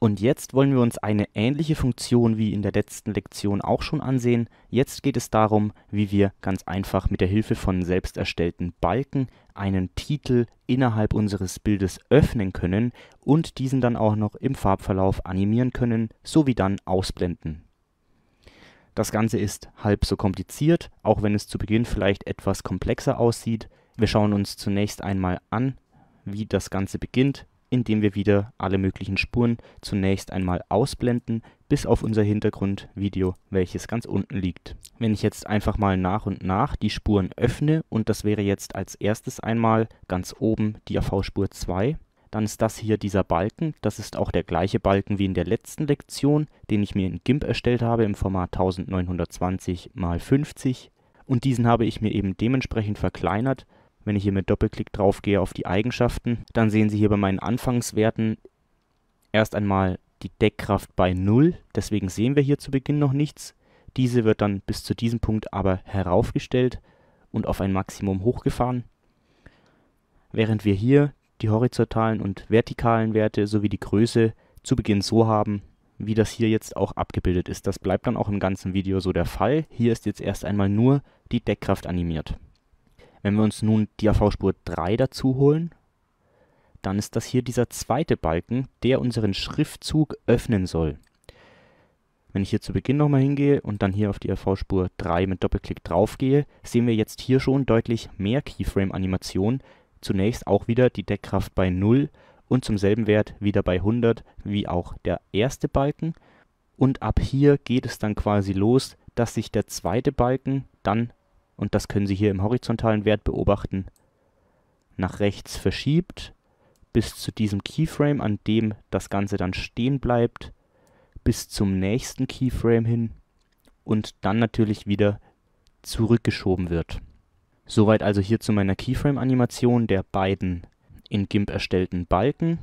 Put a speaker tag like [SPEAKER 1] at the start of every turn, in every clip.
[SPEAKER 1] Und jetzt wollen wir uns eine ähnliche Funktion wie in der letzten Lektion auch schon ansehen. Jetzt geht es darum, wie wir ganz einfach mit der Hilfe von selbst erstellten Balken einen Titel innerhalb unseres Bildes öffnen können und diesen dann auch noch im Farbverlauf animieren können, sowie dann ausblenden. Das Ganze ist halb so kompliziert, auch wenn es zu Beginn vielleicht etwas komplexer aussieht. Wir schauen uns zunächst einmal an, wie das Ganze beginnt, indem wir wieder alle möglichen Spuren zunächst einmal ausblenden, bis auf unser Hintergrundvideo, welches ganz unten liegt. Wenn ich jetzt einfach mal nach und nach die Spuren öffne und das wäre jetzt als erstes einmal ganz oben die AV-Spur 2, dann ist das hier dieser Balken. Das ist auch der gleiche Balken wie in der letzten Lektion, den ich mir in GIMP erstellt habe im Format 1920 x 50 und diesen habe ich mir eben dementsprechend verkleinert, wenn ich hier mit Doppelklick drauf gehe auf die Eigenschaften, dann sehen Sie hier bei meinen Anfangswerten erst einmal die Deckkraft bei 0. Deswegen sehen wir hier zu Beginn noch nichts. Diese wird dann bis zu diesem Punkt aber heraufgestellt und auf ein Maximum hochgefahren. Während wir hier die horizontalen und vertikalen Werte sowie die Größe zu Beginn so haben, wie das hier jetzt auch abgebildet ist. Das bleibt dann auch im ganzen Video so der Fall. Hier ist jetzt erst einmal nur die Deckkraft animiert. Wenn wir uns nun die AV-Spur 3 dazu holen, dann ist das hier dieser zweite Balken, der unseren Schriftzug öffnen soll. Wenn ich hier zu Beginn nochmal hingehe und dann hier auf die AV-Spur 3 mit Doppelklick draufgehe, sehen wir jetzt hier schon deutlich mehr Keyframe-Animationen. Zunächst auch wieder die Deckkraft bei 0 und zum selben Wert wieder bei 100 wie auch der erste Balken. Und ab hier geht es dann quasi los, dass sich der zweite Balken dann und das können Sie hier im horizontalen Wert beobachten, nach rechts verschiebt bis zu diesem Keyframe, an dem das Ganze dann stehen bleibt, bis zum nächsten Keyframe hin und dann natürlich wieder zurückgeschoben wird. Soweit also hier zu meiner Keyframe-Animation der beiden in GIMP erstellten Balken.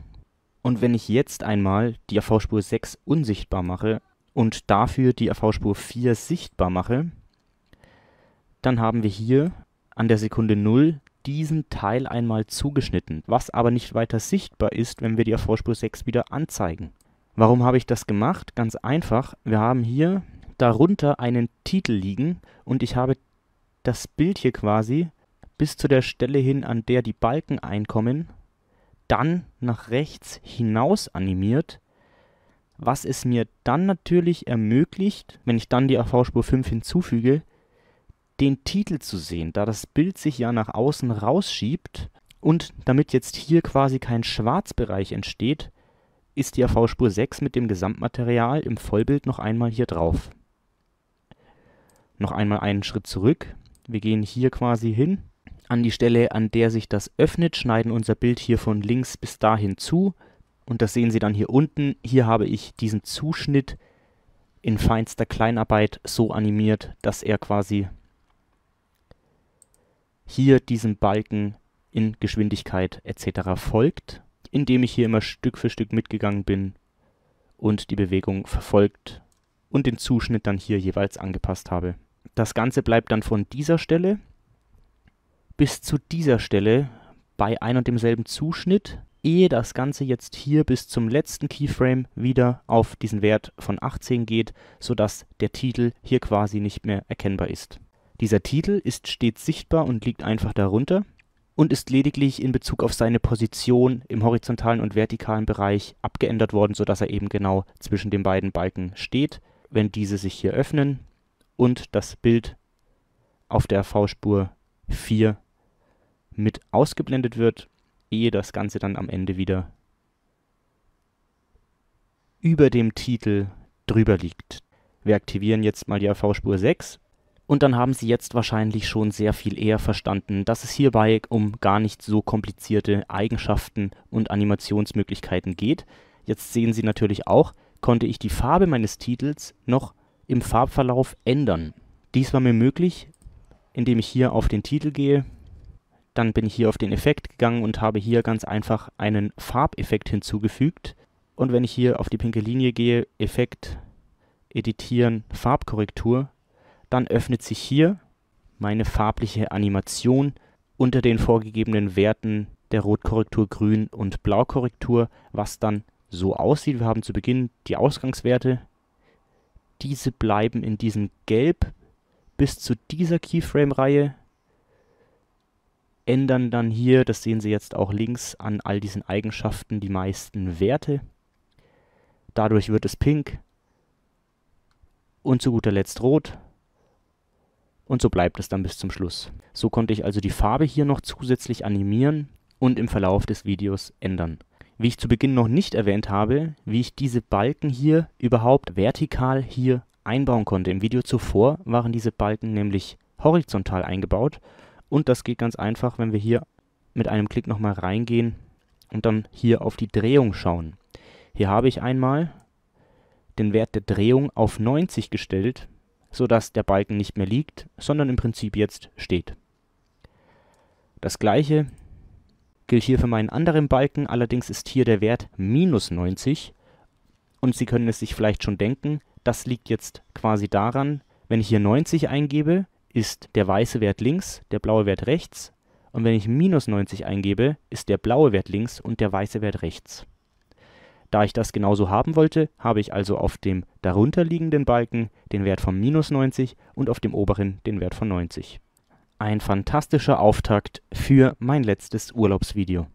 [SPEAKER 1] Und wenn ich jetzt einmal die AV-Spur 6 unsichtbar mache und dafür die AV-Spur 4 sichtbar mache, dann haben wir hier an der Sekunde 0 diesen Teil einmal zugeschnitten, was aber nicht weiter sichtbar ist, wenn wir die Vorspur 6 wieder anzeigen. Warum habe ich das gemacht? Ganz einfach, wir haben hier darunter einen Titel liegen und ich habe das Bild hier quasi bis zu der Stelle hin, an der die Balken einkommen, dann nach rechts hinaus animiert, was es mir dann natürlich ermöglicht, wenn ich dann die AV-Spur 5 hinzufüge, den Titel zu sehen, da das Bild sich ja nach außen rausschiebt. Und damit jetzt hier quasi kein Schwarzbereich entsteht, ist die AV-Spur 6 mit dem Gesamtmaterial im Vollbild noch einmal hier drauf. Noch einmal einen Schritt zurück. Wir gehen hier quasi hin, an die Stelle, an der sich das öffnet, schneiden unser Bild hier von links bis dahin zu. Und das sehen Sie dann hier unten. Hier habe ich diesen Zuschnitt in feinster Kleinarbeit so animiert, dass er quasi hier diesem Balken in Geschwindigkeit etc. folgt, indem ich hier immer Stück für Stück mitgegangen bin und die Bewegung verfolgt und den Zuschnitt dann hier jeweils angepasst habe. Das Ganze bleibt dann von dieser Stelle bis zu dieser Stelle bei ein und demselben Zuschnitt, ehe das Ganze jetzt hier bis zum letzten Keyframe wieder auf diesen Wert von 18 geht, sodass der Titel hier quasi nicht mehr erkennbar ist. Dieser Titel ist stets sichtbar und liegt einfach darunter und ist lediglich in Bezug auf seine Position im horizontalen und vertikalen Bereich abgeändert worden, sodass er eben genau zwischen den beiden Balken steht, wenn diese sich hier öffnen und das Bild auf der V-Spur 4 mit ausgeblendet wird, ehe das Ganze dann am Ende wieder über dem Titel drüber liegt. Wir aktivieren jetzt mal die AV-Spur 6 und dann haben sie jetzt wahrscheinlich schon sehr viel eher verstanden, dass es hierbei um gar nicht so komplizierte Eigenschaften und Animationsmöglichkeiten geht. Jetzt sehen Sie natürlich auch, konnte ich die Farbe meines Titels noch im Farbverlauf ändern. Dies war mir möglich, indem ich hier auf den Titel gehe, dann bin ich hier auf den Effekt gegangen und habe hier ganz einfach einen Farbeffekt hinzugefügt. Und wenn ich hier auf die pinke Linie gehe, Effekt, Editieren, Farbkorrektur, dann öffnet sich hier meine farbliche Animation unter den vorgegebenen Werten der Rotkorrektur, Grün- und Blaukorrektur, was dann so aussieht. Wir haben zu Beginn die Ausgangswerte. Diese bleiben in diesem Gelb bis zu dieser Keyframe-Reihe, ändern dann hier, das sehen Sie jetzt auch links, an all diesen Eigenschaften die meisten Werte. Dadurch wird es pink und zu guter Letzt rot und so bleibt es dann bis zum Schluss. So konnte ich also die Farbe hier noch zusätzlich animieren und im Verlauf des Videos ändern. Wie ich zu Beginn noch nicht erwähnt habe, wie ich diese Balken hier überhaupt vertikal hier einbauen konnte. Im Video zuvor waren diese Balken nämlich horizontal eingebaut und das geht ganz einfach, wenn wir hier mit einem Klick nochmal reingehen und dann hier auf die Drehung schauen. Hier habe ich einmal den Wert der Drehung auf 90 gestellt sodass der Balken nicht mehr liegt, sondern im Prinzip jetzt steht. Das gleiche gilt hier für meinen anderen Balken, allerdings ist hier der Wert minus 90 und Sie können es sich vielleicht schon denken, das liegt jetzt quasi daran, wenn ich hier 90 eingebe, ist der weiße Wert links, der blaue Wert rechts und wenn ich minus 90 eingebe, ist der blaue Wert links und der weiße Wert rechts. Da ich das genauso haben wollte, habe ich also auf dem darunterliegenden Balken den Wert von minus -90 und auf dem oberen den Wert von 90. Ein fantastischer Auftakt für mein letztes Urlaubsvideo